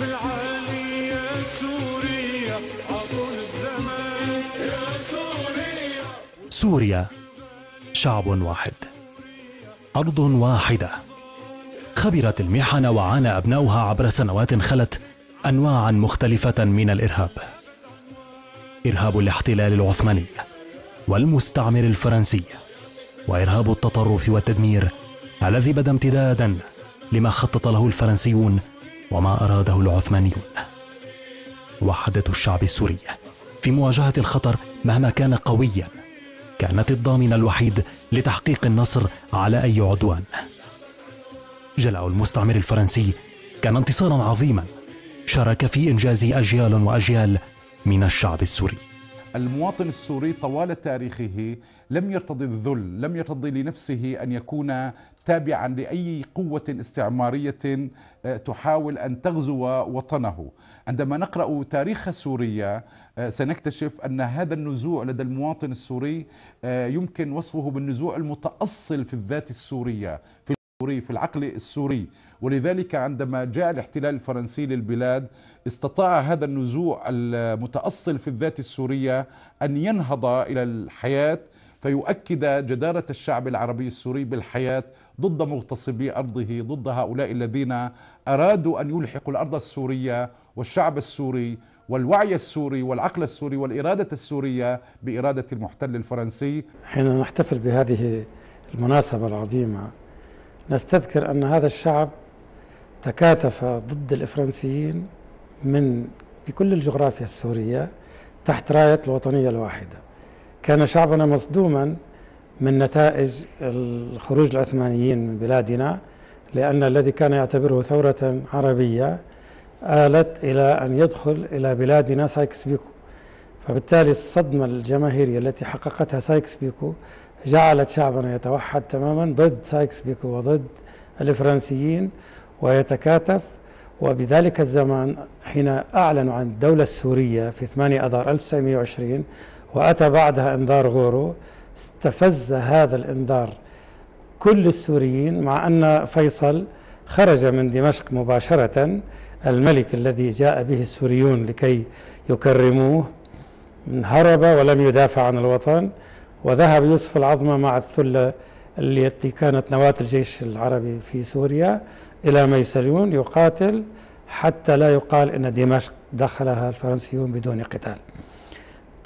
يا عبر الزمان يا سوريا شعب واحد أرض واحدة خبرت المحن وعانى أبناؤها عبر سنوات خلت أنواعا مختلفة من الإرهاب إرهاب الاحتلال العثماني والمستعمر الفرنسي وإرهاب التطرف والتدمير الذي بدا امتدادا لما خطط له الفرنسيون وما أراده العثمانيون وحدة الشعب السوري في مواجهة الخطر مهما كان قويا كانت الضامن الوحيد لتحقيق النصر على أي عدوان جلاء المستعمر الفرنسي كان انتصارا عظيما شارك في إنجاز أجيال وأجيال من الشعب السوري المواطن السوري طوال تاريخه لم يرتضي الذل لم يرتضي لنفسه أن يكون تابعا لأي قوة استعمارية آه، تحاول أن تغزو وطنه عندما نقرأ تاريخ سوريا آه، سنكتشف أن هذا النزوع لدى المواطن السوري آه، يمكن وصفه بالنزوع المتأصل في الذات السورية في السوري في العقل السوري ولذلك عندما جاء الاحتلال الفرنسي للبلاد استطاع هذا النزوع المتأصل في الذات السورية أن ينهض إلى الحياة فيؤكد جدارة الشعب العربي السوري بالحياة ضد مغتصبي أرضه ضد هؤلاء الذين أرادوا أن يلحقوا الأرض السورية والشعب السوري والوعي السوري والعقل السوري والإرادة السورية بإرادة المحتل الفرنسي حين نحتفل بهذه المناسبة العظيمة نستذكر أن هذا الشعب تكاتف ضد الإفرنسيين من في كل الجغرافيا السورية تحت راية الوطنية الواحدة كان شعبنا مصدوما من نتائج الخروج العثمانيين من بلادنا لأن الذي كان يعتبره ثورة عربية آلت إلى أن يدخل إلى بلادنا سايكس بيكو فبالتالي الصدمة الجماهيرية التي حققتها سايكس بيكو جعلت شعبنا يتوحد تماما ضد سايكس بيكو وضد الفرنسيين ويتكاتف وبذلك الزمان حين أعلنوا عن الدولة السورية في 8 أذار 1920 وأتى بعدها إنذار غورو استفز هذا الإنذار كل السوريين مع أن فيصل خرج من دمشق مباشرة الملك الذي جاء به السوريون لكي يكرموه هرب ولم يدافع عن الوطن وذهب يوسف العظمة مع الثلة التي كانت نواة الجيش العربي في سوريا إلى ميسريون يقاتل حتى لا يقال أن دمشق دخلها الفرنسيون بدون قتال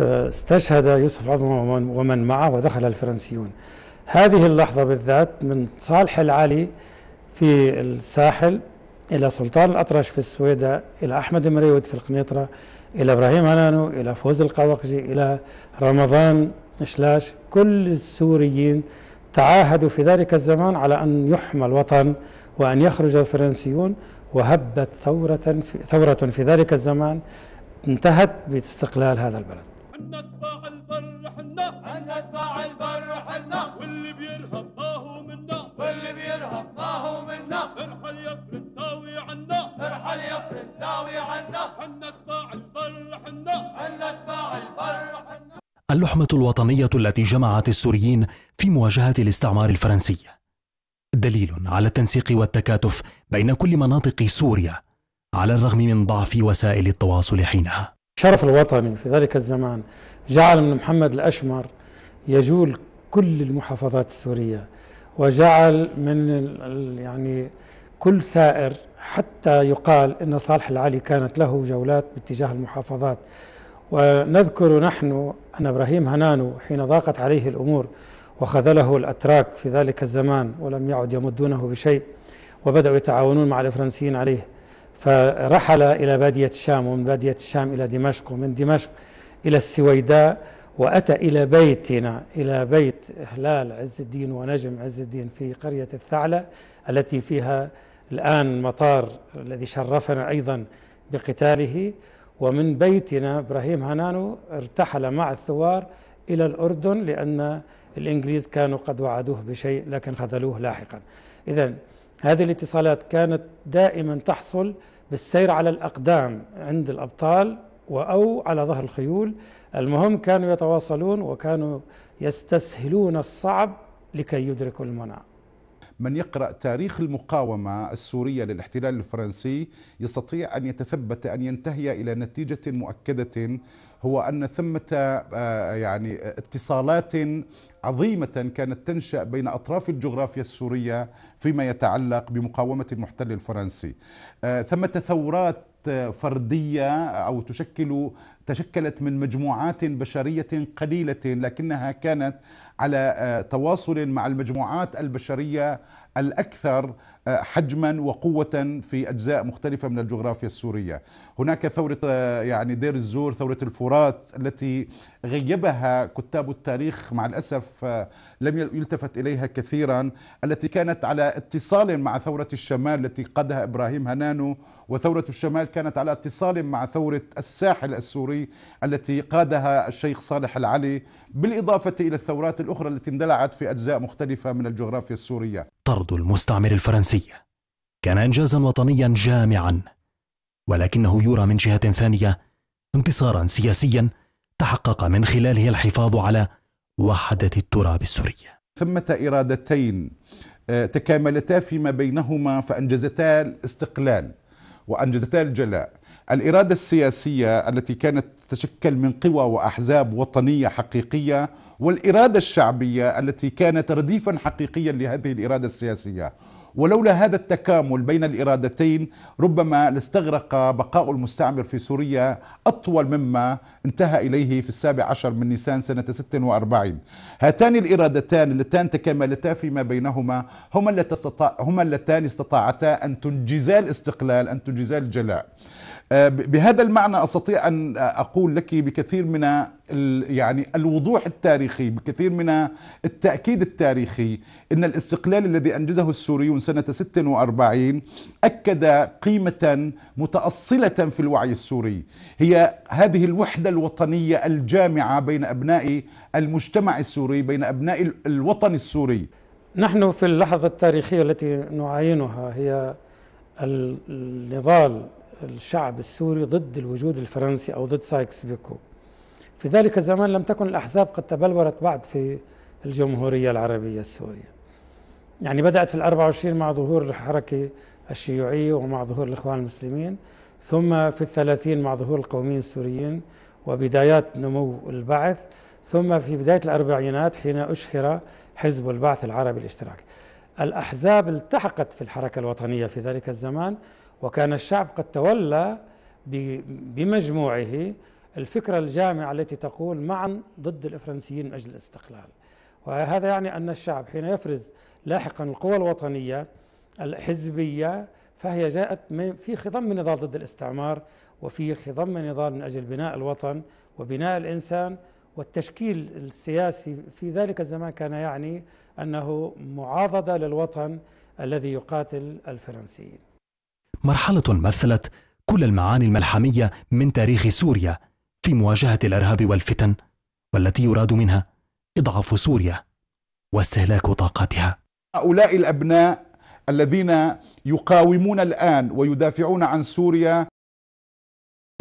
استشهد يوسف العظمة ومن معه ودخل الفرنسيون هذه اللحظة بالذات من صالح العلي في الساحل إلى سلطان الأطرش في السويدة إلى أحمد مريود في القنيطرة إلى إبراهيم هنانو إلى فوز القوقجي إلى رمضان إشلاش كل السوريين تعاهدوا في ذلك الزمان على أن يحمى الوطن وأن يخرج الفرنسيون وهبت ثورة في, ثورة في ذلك الزمان انتهت باستقلال هذا البلد البر البر واللي بيرهب منا واللي بيرهب منا ارحل يا فرنساوي عنا ارحل يا فرنساوي عنا البر البر اللحمة الوطنية التي جمعت السوريين في مواجهة الاستعمار الفرنسي دليل على التنسيق والتكاتف بين كل مناطق سوريا على الرغم من ضعف وسائل التواصل حينها شرف الوطني في ذلك الزمان جعل من محمد الأشمر يجول كل المحافظات السورية وجعل من يعني كل ثائر حتى يقال أن صالح العلي كانت له جولات باتجاه المحافظات ونذكر نحن أن إبراهيم هنانو حين ضاقت عليه الأمور وخذله الأتراك في ذلك الزمان ولم يعد يمدونه بشيء وبدأوا يتعاونون مع الفرنسيين عليه فرحل إلى بادية الشام ومن بادية الشام إلى دمشق ومن دمشق إلى السويداء وأتى إلى بيتنا إلى بيت هلال عز الدين ونجم عز الدين في قرية الثعلة التي فيها الآن مطار الذي شرفنا أيضا بقتاله ومن بيتنا إبراهيم هنانو ارتحل مع الثوار إلى الأردن لأن الإنجليز كانوا قد وعدوه بشيء لكن خذلوه لاحقا إذا هذه الاتصالات كانت دائما تحصل بالسير على الأقدام عند الأبطال أو على ظهر الخيول المهم كانوا يتواصلون وكانوا يستسهلون الصعب لكي يدركوا المنى من يقرأ تاريخ المقاومة السورية للاحتلال الفرنسي يستطيع أن يتثبت أن ينتهي إلى نتيجة مؤكدة هو أن ثمة آه، يعني اتصالات عظيمة كانت تنشأ بين أطراف الجغرافيا السورية فيما يتعلق بمقاومة المحتل الفرنسي آه، ثمة ثورات فرديه او تشكل تشكلت من مجموعات بشريه قليله لكنها كانت على آه، تواصل مع المجموعات البشريه الاكثر حجما وقوة في أجزاء مختلفة من الجغرافيا السورية هناك ثورة آه، يعني دير الزور ثورة الفرات التي غيبها كتاب التاريخ مع الأسف آه، لم يلتفت إليها كثيرا التي كانت على اتصال مع ثورة الشمال التي قادها إبراهيم هنانو وثورة الشمال كانت على اتصال مع ثورة الساحل السوري التي قادها الشيخ صالح العلي بالإضافة إلى الثورات الأخرى التي اندلعت في أجزاء مختلفة من الجغرافيا السورية طرد المستعمر الفرنسي الفرنسية كان إنجازا وطنيا جامعا ولكنه يرى من جهة ثانية انتصارا سياسيا تحقق من خلاله الحفاظ على وحدة التراب السوري ثمة إرادتين آه، تكاملتا فيما بينهما فأنجزتا الاستقلال وأنجزتا الجلاء الإرادة السياسية التي كانت تتشكل من قوى وأحزاب وطنية حقيقية والإرادة الشعبية التي كانت رديفا حقيقيا لهذه الإرادة السياسية ولولا هذا التكامل بين الارادتين ربما لاستغرق بقاء المستعمر في سوريا اطول مما انتهى اليه في السابع عشر من نيسان سنه 46 هاتان الارادتان اللتان تكاملتا فيما بينهما هما اللتان استطاع هما اللتان استطاعتا ان تنجزا الاستقلال ان تنجزا الجلاء آه، بهذا المعنى استطيع ان اقول لك بكثير من يعني الوضوح التاريخي بكثير من التاكيد التاريخي ان الاستقلال الذي انجزه السوريون سنه 46 اكد قيمه متاصله في الوعي السوري هي هذه الوحده الوطنيه الجامعه بين ابناء المجتمع السوري بين ابناء الوطن السوري نحن في اللحظه التاريخيه التي نعاينها هي النضال الشعب السوري ضد الوجود الفرنسي أو ضد سايكس بيكو في ذلك الزمان لم تكن الأحزاب قد تبلورت بعد في الجمهورية العربية السورية يعني بدأت في الأربع وعشرين مع ظهور الحركة الشيوعية ومع ظهور الإخوان المسلمين ثم في الثلاثين مع ظهور القوميين السوريين وبدايات نمو البعث ثم في بداية الأربعينات حين أشهر حزب البعث العربي الاشتراكي الأحزاب التحقت في الحركة الوطنية في ذلك الزمان وكان الشعب قد تولى بمجموعه الفكرة الجامعة التي تقول معا ضد الإفرنسيين من أجل الاستقلال وهذا يعني أن الشعب حين يفرز لاحقا القوى الوطنية الحزبية فهي جاءت في خضم نضال ضد الاستعمار وفي خضم نضال من أجل بناء الوطن وبناء الإنسان والتشكيل السياسي في ذلك الزمان كان يعني أنه معاضدة للوطن الذي يقاتل الفرنسيين مرحلة مثلت كل المعاني الملحمية من تاريخ سوريا في مواجهة الإرهاب والفتن والتي يراد منها إضعاف سوريا واستهلاك طاقتها هؤلاء الأبناء الذين يقاومون الآن ويدافعون عن سوريا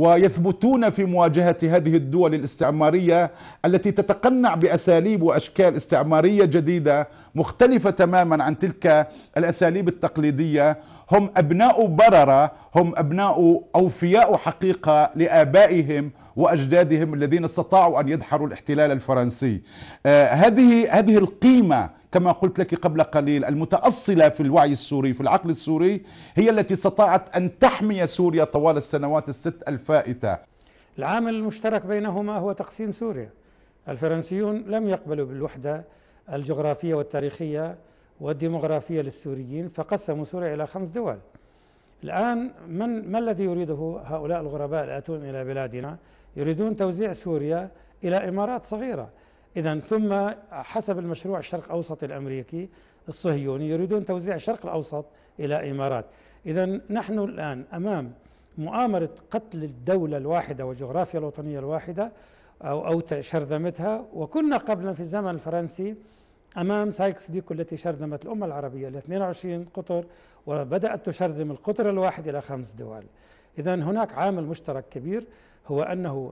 ويثبتون في مواجهة هذه الدول الاستعمارية التي تتقنع بأساليب وأشكال استعمارية جديدة مختلفة تماما عن تلك الأساليب التقليدية هم أبناء بررة هم أبناء أوفياء حقيقة لآبائهم وأجدادهم الذين استطاعوا أن يدحروا الاحتلال الفرنسي آه هذه هذه القيمة كما قلت لك قبل قليل المتأصلة في الوعي السوري في العقل السوري هي التي استطاعت أن تحمي سوريا طوال السنوات الست الفائتة العامل المشترك بينهما هو تقسيم سوريا الفرنسيون لم يقبلوا بالوحدة الجغرافية والتاريخية والديموغرافية للسوريين فقسموا سوريا إلى خمس دول الآن من ما الذي يريده هؤلاء الغرباء الآتون إلى بلادنا يريدون توزيع سوريا إلى إمارات صغيرة إذا ثم حسب المشروع الشرق أوسط الأمريكي الصهيوني يريدون توزيع الشرق الأوسط إلى إمارات إذا نحن الآن أمام مؤامرة قتل الدولة الواحدة والجغرافيا الوطنية الواحدة أو أو شرذمتها وكنا قبلا في الزمن الفرنسي أمام سايكس بيكو التي شرذمت الأمة العربية ل 22 قطر وبدأت تشرذم القطر الواحد إلى خمس دول إذا هناك عامل مشترك كبير هو أنه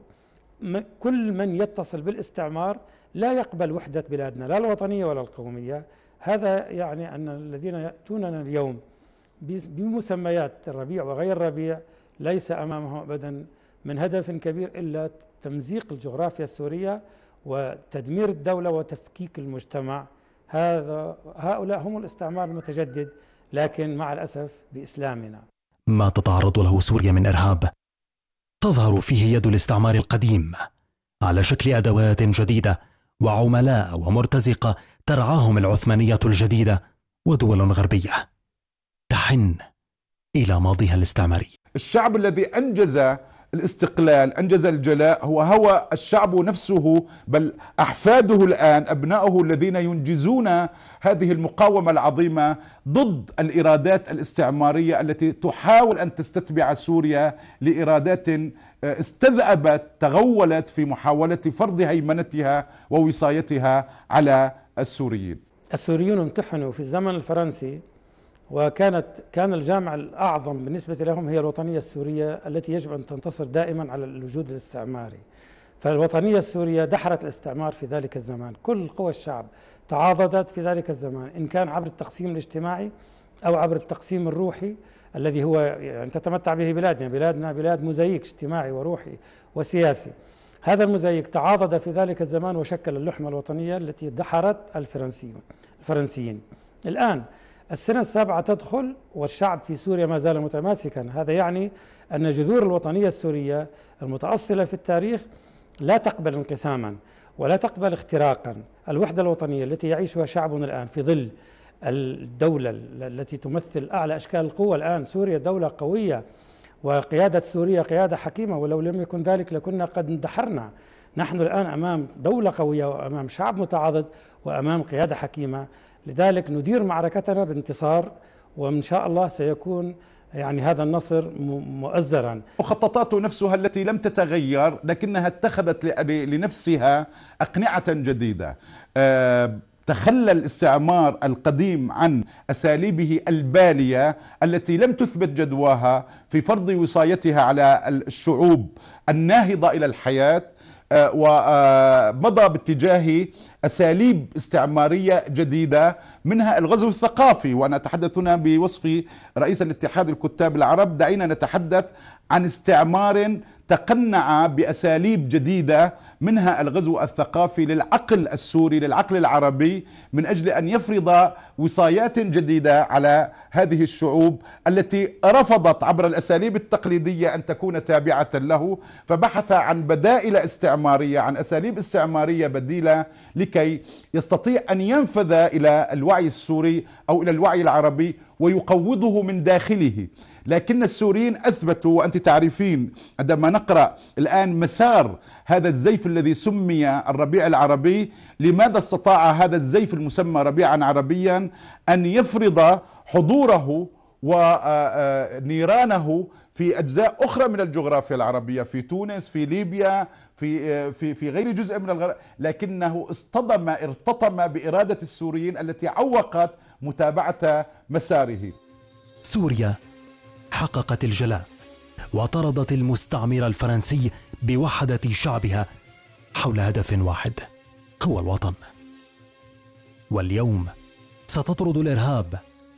كل من يتصل بالاستعمار لا يقبل وحدة بلادنا لا الوطنية ولا القومية هذا يعني أن الذين يأتوننا اليوم بمسميات الربيع وغير الربيع ليس أمامهم أبدا من هدف كبير إلا تمزيق الجغرافيا السورية وتدمير الدولة وتفكيك المجتمع هذا هؤلاء هم الاستعمار المتجدد لكن مع الأسف بإسلامنا ما تتعرض له سوريا من إرهاب تظهر فيه يد الاستعمار القديم على شكل أدوات جديدة وعملاء ومرتزقة ترعاهم العثمانية الجديدة ودول غربية تحن إلى ماضيها الاستعماري الشعب الذي أنجز الاستقلال أنجز الجلاء هو هوى الشعب نفسه بل أحفاده الآن أبنائه الذين ينجزون هذه المقاومة العظيمة ضد الإرادات الاستعمارية التي تحاول أن تستتبع سوريا لإرادات آه، استذأبت تغولت في محاولة فرض هيمنتها ووصايتها على السوريين السوريون امتحنوا في الزمن الفرنسي وكانت كان الجامع الأعظم بالنسبة لهم هي الوطنية السورية التي يجب أن تنتصر دائما على الوجود الاستعماري فالوطنية السورية دحرت الاستعمار في ذلك الزمان كل قوى الشعب تعاضدت في ذلك الزمان إن كان عبر التقسيم الاجتماعي أو عبر التقسيم الروحي الذي هو يعني تتمتع به بلادنا بلادنا بلاد مزيك اجتماعي وروحي وسياسي هذا المزيك تعاضد في ذلك الزمان وشكل اللحمة الوطنية التي دحرت الفرنسيون الفرنسيين الآن السنة السابعة تدخل والشعب في سوريا ما زال متماسكا هذا يعني أن جذور الوطنية السورية المتأصلة في التاريخ لا تقبل انقساما ولا تقبل اختراقا الوحدة الوطنية التي يعيشها شعبنا الآن في ظل الدولة التي تمثل أعلى أشكال القوة الآن سوريا دولة قوية وقيادة سوريا قيادة حكيمة ولو لم يكن ذلك لكنا قد اندحرنا نحن الآن أمام دولة قوية وأمام شعب متعاضد وأمام قيادة حكيمة لذلك ندير معركتنا بانتصار وإن شاء الله سيكون يعني هذا النصر مؤزرا مخططاته نفسها التي لم تتغير لكنها اتخذت لنفسها أقنعة جديدة آه، تخلى الاستعمار القديم عن اساليبه الباليه التي لم تثبت جدواها في فرض وصايتها على الشعوب الناهضه الى الحياه آه، ومضى آه، باتجاه أساليب استعمارية جديدة منها الغزو الثقافي وأنا أتحدث هنا بوصف رئيس الاتحاد الكتاب العرب دعينا نتحدث عن استعمار تقنع باساليب جديده منها الغزو الثقافي للعقل السوري للعقل العربي من اجل ان يفرض وصايات جديده على هذه الشعوب التي رفضت عبر الاساليب التقليديه ان تكون تابعه له فبحث عن بدائل استعماريه عن اساليب استعماريه بديله لكي يستطيع أن ينفذ إلى الوعي السوري أو إلى الوعي العربي ويقوضه من داخله لكن السوريين أثبتوا وأنت تعرفين عندما نقرأ الآن مسار هذا الزيف الذي سمي الربيع العربي لماذا استطاع هذا الزيف المسمى ربيعا عربيا أن يفرض حضوره ونيرانه آه، آه، في اجزاء اخرى من الجغرافيا العربيه في تونس في ليبيا في آه، في في غير جزء من الغرب لكنه اصطدم ارتطم باراده السوريين التي عوقت متابعه مساره سوريا حققت الجلاء وطردت المستعمر الفرنسي بوحده شعبها حول هدف واحد هو الوطن واليوم ستطرد الارهاب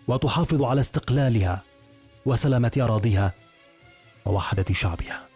وتحافظ على استقلالها وسلامه اراضيها ووحدة شعبها